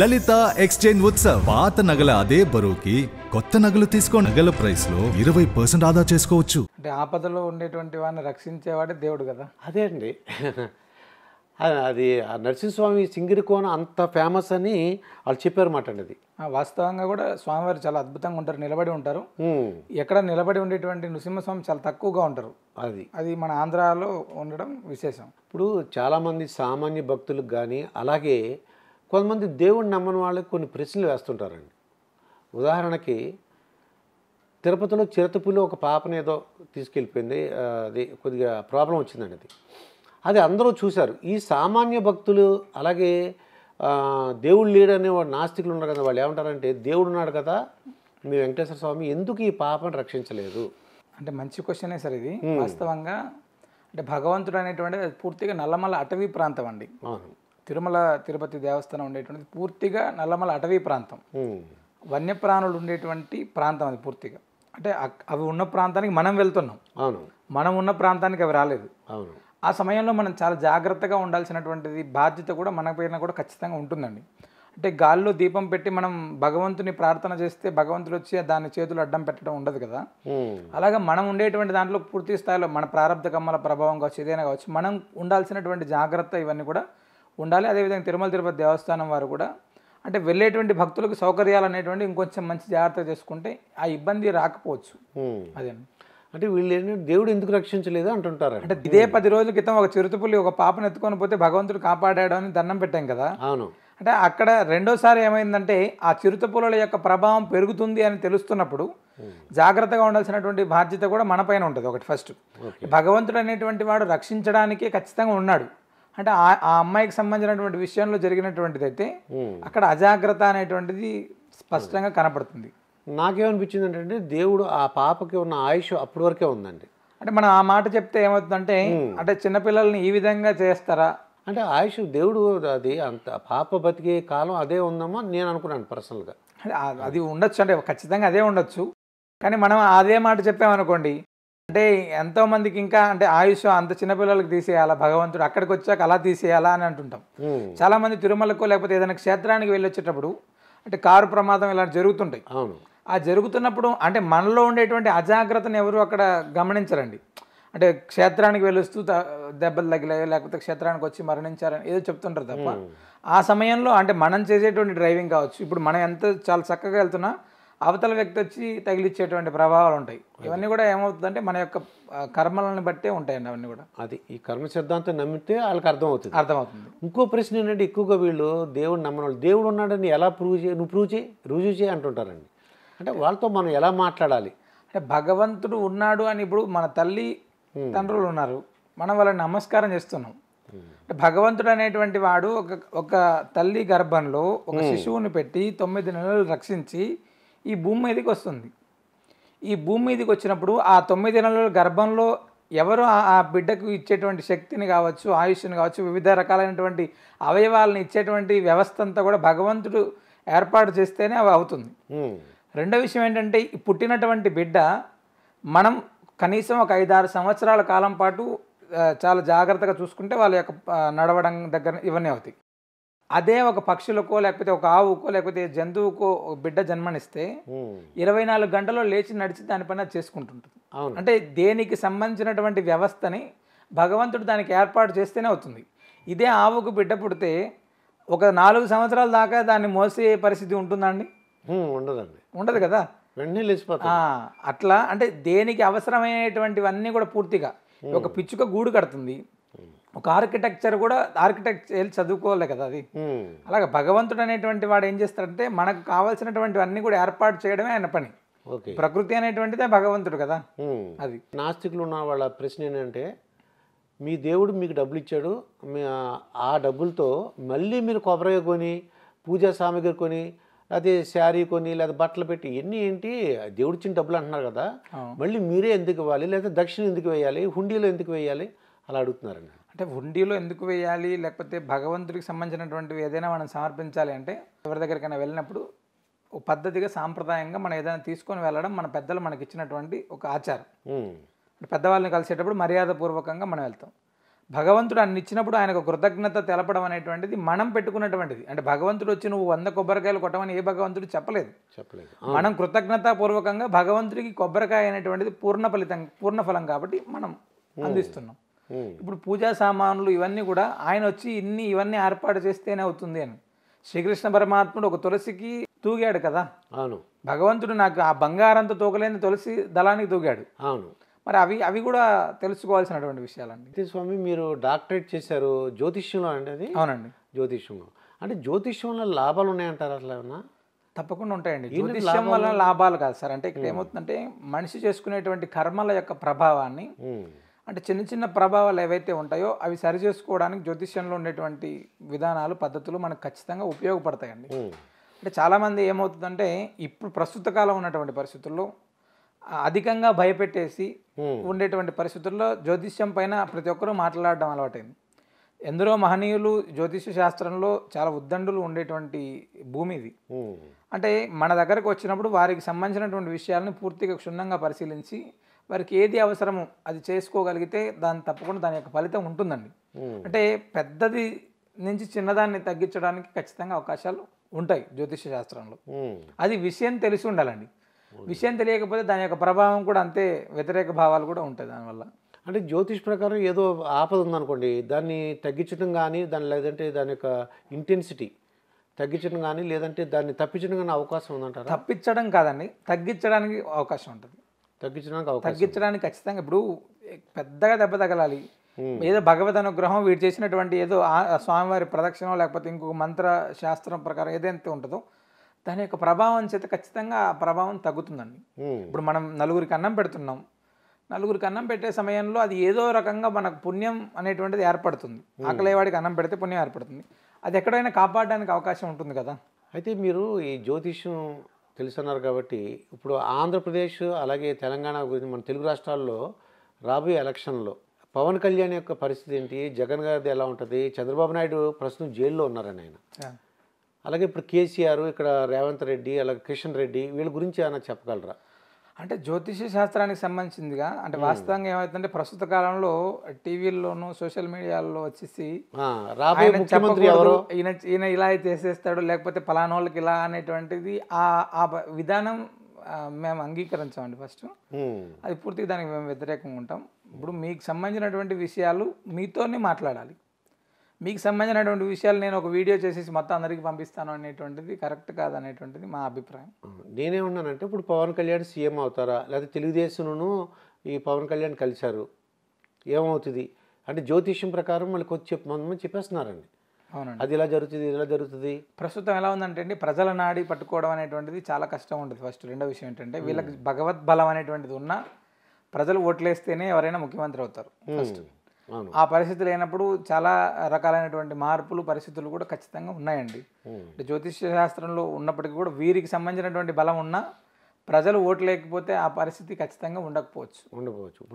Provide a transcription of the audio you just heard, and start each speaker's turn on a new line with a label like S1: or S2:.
S1: లలిత exchange Utsav పాత నగల అదే బరువుకి కొత్త నగలు తీసుకో నగల ప్రైస్ లో ఇరవై పర్సెంట్ ఆదా చేసుకోవచ్చు అంటే ఆపదలో ఉండేటువంటి వాడిని రక్షించేవాడే దేవుడు కదా అదే అండి అది నరసింహస్వామి సింగిరి కోన అంత ఫేమస్ అని వాళ్ళు చెప్పారు మాట అండి అది
S2: వాస్తవంగా కూడా స్వామివారు చాలా అద్భుతంగా ఉంటారు నిలబడి ఉంటారు ఎక్కడ నిలబడి ఉండేటువంటి నృసింహస్వామి చాలా తక్కువగా ఉంటారు అది అది మన ఆంధ్రాలో ఉండడం
S1: విశేషం ఇప్పుడు చాలామంది సామాన్య భక్తులకు కానీ అలాగే కొంతమంది దేవుడిని నమ్మని వాళ్ళకి కొన్ని ప్రశ్నలు వేస్తుంటారండి ఉదాహరణకి తిరుపతిలో చిరతపులో ఒక పాపను ఏదో తీసుకెళ్ళిపోయింది అది కొద్దిగా ప్రాబ్లం వచ్చిందండి అది అది అందరూ చూశారు ఈ సామాన్య భక్తులు అలాగే దేవుడు లేడనే వాడు నాస్తికులు ఉన్నారు కదా వాళ్ళు ఏమంటారంటే దేవుడు ఉన్నాడు కదా మీ వెంకటేశ్వర స్వామి ఎందుకు ఈ పాపను రక్షించలేదు అంటే మంచి క్వశ్చనే
S2: సార్ ఇది వాస్తవంగా
S1: అంటే భగవంతుడు
S2: అనేటువంటి పూర్తిగా నల్లమల్ల అటవీ ప్రాంతం అండి తిరుమల తిరుపతి దేవస్థానం ఉండేటువంటిది పూర్తిగా నల్లమల అటవీ ప్రాంతం వన్యప్రాణులు ఉండేటువంటి ప్రాంతం అది పూర్తిగా అంటే అవి ఉన్న ప్రాంతానికి మనం వెళ్తున్నాం మనం ఉన్న ప్రాంతానికి అవి రాలేదు ఆ సమయంలో మనం చాలా జాగ్రత్తగా ఉండాల్సినటువంటిది బాధ్యత కూడా మన పైన కూడా ఖచ్చితంగా ఉంటుందండి అంటే గాల్లో దీపం పెట్టి మనం భగవంతుని ప్రార్థన చేస్తే భగవంతుడు వచ్చి దాని చేతులు అడ్డం పెట్టడం ఉండదు కదా అలాగే మనం ఉండేటువంటి దాంట్లో పూర్తి స్థాయిలో మన ప్రారంభ కమ్మల ప్రభావం కావచ్చు ఏదైనా కావచ్చు మనం ఉండాల్సినటువంటి జాగ్రత్త ఇవన్నీ కూడా ఉండాలి అదేవిధంగా తిరుమల తిరుపతి దేవస్థానం వారు కూడా అంటే వెళ్ళేటువంటి భక్తులకు సౌకర్యాలు అనేటువంటి ఇంకొంచెం మంచి జాగ్రత్త చేసుకుంటే ఆ ఇబ్బంది రాకపోవచ్చు అదే అంటే వీళ్ళు దేవుడు ఎందుకు రక్షించలేదు అంటుంటారు అంటే ఇదే పది రోజుల క్రితం ఒక చిరుతపుల్లి ఒక పాపను ఎత్తుకొని పోతే భగవంతుడు కాపాడాడు అని దండం పెట్టాం కదా అవును అంటే అక్కడ రెండోసారి ఏమైందంటే ఆ చిరుతపులుల యొక్క ప్రభావం పెరుగుతుంది అని తెలుస్తున్నప్పుడు జాగ్రత్తగా ఉండాల్సినటువంటి బాధ్యత కూడా మన పైన ఉంటుంది ఒకటి ఫస్ట్ భగవంతుడు అనేటువంటి వాడు రక్షించడానికే ఖచ్చితంగా ఉన్నాడు అంటే ఆ అమ్మాయికి సంబంధించినటువంటి విషయంలో జరిగినటువంటిది అయితే అక్కడ అజాగ్రత్త అనేటువంటిది స్పష్టంగా కనపడుతుంది నాకేమనిపించింది అంటే దేవుడు
S1: ఆ పాపకి ఉన్న ఆయుష్ అప్పటి వరకే ఉందండి అంటే మనం ఆ మాట చెప్తే ఏమవుతుందంటే అంటే చిన్నపిల్లల్ని ఈ విధంగా చేస్తారా అంటే ఆయుష్ దేవుడు అది అంత పాప బతికే కాలం అదే ఉందామో నేను అనుకున్నాను పర్సనల్గా అది ఉండొచ్చు అంటే ఖచ్చితంగా అదే ఉండొచ్చు కానీ మనం
S2: అదే మాట చెప్పామనుకోండి అంటే ఎంతోమందికి ఇంకా అంటే ఆయుష్ అంత చిన్నపిల్లలకు తీసేయాలా భగవంతుడు అక్కడికి వచ్చాక అలా తీసేయాలా అని అంటుంటాం చాలా మంది తిరుమలకు లేకపోతే ఏదైనా క్షేత్రానికి వెళ్ళొచ్చేటప్పుడు అంటే కారు ప్రమాదం ఇలా జరుగుతుంటాయి ఆ జరుగుతున్నప్పుడు అంటే మనలో ఉండేటువంటి అజాగ్రత్తను ఎవరు అక్కడ గమనించరండి అంటే క్షేత్రానికి వెళ్ళొస్తూ దెబ్బలు తగిలే లేకపోతే క్షేత్రానికి వచ్చి మరణించారని ఏదో చెప్తుంటారు తప్ప ఆ సమయంలో అంటే మనం చేసేటువంటి డ్రైవింగ్ కావచ్చు ఇప్పుడు మనం ఎంత చాలా చక్కగా వెళ్తున్నా అవతల వ్యక్తి వచ్చి తగిలిచ్చేటువంటి ప్రభావాలు
S1: ఉంటాయి ఇవన్నీ కూడా ఏమవుతుందంటే మన యొక్క కర్మలను బట్టే ఉంటాయండి అవన్నీ కూడా అది ఈ కర్మ సిద్ధాంతం నమ్మితే వాళ్ళకి అర్థం అవుతుంది అర్థమవుతుంది ఇంకో ప్రశ్న ఏంటంటే ఎక్కువగా వీళ్ళు దేవుడు నమ్మని వాళ్ళు దేవుడు ఉన్నాడని ఎలా ప్రూవ్ చే నువ్వు ప్రూవ్ చేయి రుజువు చేయి అంటుంటారండి అంటే వాళ్ళతో మనం ఎలా మాట్లాడాలి అంటే భగవంతుడు ఉన్నాడు అని ఇప్పుడు మన తల్లి తండ్రులు ఉన్నారు మనం వాళ్ళని నమస్కారం
S2: చేస్తున్నాం భగవంతుడు అనేటువంటి వాడు ఒక ఒక తల్లి గర్భంలో ఒక శిశువుని పెట్టి తొమ్మిది నెలలు రక్షించి ఈ భూమి మీదకి వస్తుంది ఈ భూమి మీదకి వచ్చినప్పుడు ఆ తొమ్మిది నెలల గర్భంలో ఎవరు ఆ బిడ్డకు ఇచ్చేటువంటి శక్తిని కావచ్చు ఆయుష్ని కావచ్చు వివిధ రకాలైనటువంటి అవయవాలను ఇచ్చేటువంటి వ్యవస్థ అంతా కూడా భగవంతుడు ఏర్పాటు చేస్తేనే అవి అవుతుంది రెండో విషయం ఏంటంటే పుట్టినటువంటి బిడ్డ మనం కనీసం ఒక ఐదారు సంవత్సరాల కాలం పాటు చాలా జాగ్రత్తగా చూసుకుంటే వాళ్ళ యొక్క నడవడం దగ్గర ఇవన్నీ అవుతాయి అదే ఒక పక్షులకో లేకపోతే ఒక ఆవుకో లేకపోతే జంతువుకో బిడ్డ జన్మనిస్తే ఇరవై నాలుగు గంటల్లో లేచి నడిచి దానిపైన చేసుకుంటుంటుంది అంటే దేనికి సంబంధించినటువంటి వ్యవస్థని భగవంతుడు దానికి ఏర్పాటు చేస్తేనే అవుతుంది ఇదే ఆవుకు బిడ్డ పుడితే ఒక నాలుగు సంవత్సరాల దాకా దాన్ని మోసే పరిస్థితి ఉంటుందండి ఉండదండి ఉండదు కదా అట్లా అంటే దేనికి అవసరమైనటువంటివన్నీ కూడా పూర్తిగా ఒక పిచ్చుక గూడు కడుతుంది ఒక ఆర్కిటెక్చర్ కూడా ఆర్కిటెక్చర్ వెళ్ళి చదువుకోవాలి కదా అది అలాగే భగవంతుడు అనేటువంటి వాడు ఏం చేస్తాడంటే మనకు కావాల్సినటువంటి అన్ని కూడా ఏర్పాటు చేయడమే ఆయన పని ప్రకృతి అనేటువంటిదే
S1: భగవంతుడు కదా అది నాస్తికులు ఉన్న వాళ్ళ ప్రశ్న ఏంటంటే మీ దేవుడు మీకు డబ్బులు ఇచ్చాడు మీ ఆ డబ్బులతో మళ్ళీ మీరు కొబ్బరి కొని పూజా సామాగ్రి కొని లేకపోతే శారీ కొని లేదా బట్టలు పెట్టి ఎన్ని ఏంటి దేవుడు ఇచ్చిన డబ్బులు అంటున్నారు కదా మళ్ళీ మీరే ఎందుకు ఇవ్వాలి లేదా దక్షిణ ఎందుకు వేయాలి హుండీలో ఎందుకు వేయాలి అలా అడుగుతున్నారండి
S2: అంటే హుండీలో ఎందుకు వేయాలి లేకపోతే భగవంతుడికి సంబంధించినటువంటివి ఏదైనా మనం సమర్పించాలి అంటే ఎవరి దగ్గరికైనా వెళ్ళినప్పుడు ఒక పద్ధతిగా సాంప్రదాయంగా మనం ఏదైనా తీసుకొని వెళ్ళడం మన పెద్దలు మనకి ఇచ్చినటువంటి ఒక ఆచారం పెద్దవాళ్ళని కలిసేటప్పుడు మర్యాదపూర్వకంగా మనం వెళ్తాం భగవంతుడు అన్ని ఇచ్చినప్పుడు ఆయనకు కృతజ్ఞత తెలపడం అనేటువంటిది మనం పెట్టుకున్నటువంటిది అంటే భగవంతుడు వచ్చి నువ్వు వంద కొబ్బరికాయలు కొట్టమని ఏ భగవంతుడు చెప్పలేదు
S1: చెప్పలేదు మనం
S2: కృతజ్ఞత పూర్వకంగా భగవంతుడికి కొబ్బరికాయ అనేటువంటిది పూర్ణ ఫలితం పూర్ణ ఫలం కాబట్టి మనం అందిస్తున్నాం Hmm. ఇప్పుడు పూజా సామాన్లు ఇవన్నీ కూడా ఆయన వచ్చి ఇన్ని ఇవన్నీ ఏర్పాటు చేస్తేనే అవుతుంది అని శ్రీకృష్ణ పరమాత్ముడు ఒక తులసికి తూగాడు కదా అవును భగవంతుడు నాకు ఆ బంగారంతో తూగలేని తులసి
S1: దళానికి తూగాడు అవును మరి అవి అవి కూడా తెలుసుకోవాల్సినటువంటి విషయాలండి స్వామి మీరు డాక్టరేట్ చేశారు జ్యోతిష్యంలో అండి అది అవునండి జ్యోతిష్యంలో అంటే జ్యోతిష్యంలో లాభాలు ఉన్నాయంటారు అసలు ఏమన్నా తప్పకుండా ఉంటాయండి జ్యోతిష్యం వల్ల లాభాలు కాదు సార్ అంటే ఇక్కడ hmm. ఏమవుతుందంటే
S2: మనిషి చేసుకునేటువంటి కర్మల యొక్క ప్రభావాన్ని hmm. అంటే చిన్న చిన్న ప్రభావాలు ఏవైతే ఉంటాయో అవి సరిచేసుకోవడానికి జ్యోతిష్యంలో ఉండేటువంటి విధానాలు పద్ధతులు మనకు ఖచ్చితంగా ఉపయోగపడతాయండి అంటే చాలామంది ఏమవుతుందంటే ఇప్పుడు ప్రస్తుత కాలం ఉన్నటువంటి పరిస్థితుల్లో అధికంగా భయపెట్టేసి ఉండేటువంటి పరిస్థితుల్లో జ్యోతిష్యం పైన ప్రతి ఒక్కరూ మాట్లాడడం అలవాటైంది ఎందరో మహనీయులు జ్యోతిష శాస్త్రంలో చాలా ఉద్దండులు ఉండేటువంటి భూమి ఇది అంటే మన దగ్గరకు వచ్చినప్పుడు వారికి సంబంధించినటువంటి విషయాలను పూర్తిగా క్షుణ్ణంగా పరిశీలించి వారికి ఏది అవసరమో అది చేసుకోగలిగితే దాన్ని తప్పకుండా దాని యొక్క ఫలితం ఉంటుందండి అంటే పెద్దది నుంచి చిన్నదాన్ని తగ్గించడానికి ఖచ్చితంగా అవకాశాలు ఉంటాయి జ్యోతిష శాస్త్రంలో అది విషయం తెలిసి ఉండాలండి విషయం తెలియకపోతే దాని యొక్క
S1: ప్రభావం కూడా అంతే వ్యతిరేక భావాలు కూడా ఉంటాయి దానివల్ల అంటే జ్యోతిష్ ప్రకారం ఏదో ఆపద ఉందనుకోండి దాన్ని తగ్గించడం కానీ దాని లేదంటే దాని యొక్క ఇంటెన్సిటీ తగ్గించడం కానీ లేదంటే దాన్ని తప్పించడం కానీ అవకాశం ఉందంటారు తప్పించడం కాదండి తగ్గించడానికి అవకాశం ఉంటుంది తగ్గించడానికి తగ్గించడానికి ఖచ్చితంగా ఇప్పుడు పెద్దగా దెబ్బ తగలాలి ఏదో భగవద్
S2: అనుగ్రహం వీడు చేసినటువంటి ఏదో స్వామివారి ప్రదక్షిణం లేకపోతే ఇంకొక మంత్ర శాస్త్రం ప్రకారం ఏదైతే ఉంటుందో దాని యొక్క ప్రభావం చేత ఖచ్చితంగా ఆ ప్రభావం తగ్గుతుందండి ఇప్పుడు మనం నలుగురికి అన్నం పెడుతున్నాం నలుగురికి అన్నం పెట్టే సమయంలో అది ఏదో రకంగా మనకు పుణ్యం అనేటువంటిది ఏర్పడుతుంది ఆకలేవాడికి అన్నం పెడితే పుణ్యం ఏర్పడుతుంది అది ఎక్కడైనా కాపాడడానికి అవకాశం ఉంటుంది కదా
S1: అయితే మీరు ఈ జ్యోతిష్యం అన్నారు కాబట్టి ఇప్పుడు ఆంధ్రప్రదేశ్ అలాగే తెలంగాణ గురించి మన తెలుగు రాష్ట్రాల్లో రాబోయే ఎలక్షన్లో పవన్ కళ్యాణ్ యొక్క పరిస్థితి ఏంటి జగన్ గారిది ఎలా ఉంటుంది చంద్రబాబు నాయుడు ప్రస్తుతం జైల్లో ఉన్నారని ఆయన అలాగే ఇప్పుడు కేసీఆర్ ఇక్కడ రేవంత్ రెడ్డి అలాగే కిషన్ రెడ్డి వీళ్ళ గురించి ఏమైనా చెప్పగలరా
S2: అంటే జ్యోతిష శాస్త్రానికి సంబంధించిందిగా అంటే వాస్తవంగా ఏమవుతుందంటే ప్రస్తుత కాలంలో టీవీల్లోనూ సోషల్ మీడియాలో వచ్చేసి ఈయన ఈయన ఇలా చేసేస్తాడు లేకపోతే పలానోళ్ళకి ఇలా అనేటువంటిది ఆ ఆ విధానం మేము అంగీకరించామండి ఫస్ట్ అది పూర్తిగా దానికి మేము వ్యతిరేకంగా ఉంటాం ఇప్పుడు మీకు సంబంధించినటువంటి విషయాలు మీతోనే మాట్లాడాలి మీకు సంబంధించినటువంటి విషయాలు నేను ఒక వీడియో చేసేసి మొత్తం అందరికీ పంపిస్తాను అనేటువంటిది కరెక్ట్ కాదనేటువంటిది మా అభిప్రాయం
S1: నేనేమన్నానంటే ఇప్పుడు పవన్ కళ్యాణ్ సీఎం అవుతారా లేకపోతే తెలుగుదేశంను ఈ పవన్ కళ్యాణ్ కలిశారు ఏమవుతుంది అంటే జ్యోతిష్యం ప్రకారం మళ్ళీ కొంచెం చెప్పమని చెప్పేస్తున్నారండి అవునండి అది ఇలా జరుగుతుంది ఇలా జరుగుతుంది ప్రస్తుతం ఎలా ఉందంటే
S2: అండి ప్రజల నాడి పట్టుకోవడం అనేటువంటిది చాలా కష్టం ఉంటుంది ఫస్ట్ రెండో విషయం ఏంటంటే వీళ్ళకి భగవద్బలం అనేటువంటిది ఉన్నా ప్రజలు ఓట్లేస్తేనే ఎవరైనా ముఖ్యమంత్రి అవుతారు ఫస్ట్ ఆ పరిస్థితులు లేనప్పుడు చాలా రకాలైనటువంటి మార్పులు పరిస్థితులు కూడా ఖచ్చితంగా ఉన్నాయండి జ్యోతిష్య శాస్త్రంలో ఉన్నప్పటికీ కూడా వీరికి సంబంధించినటువంటి బలం ఉన్నా ప్రజలు ఓటు లేకపోతే ఆ పరిస్థితి ఖచ్చితంగా ఉండకపోవచ్చు ఉండకపోవచ్చు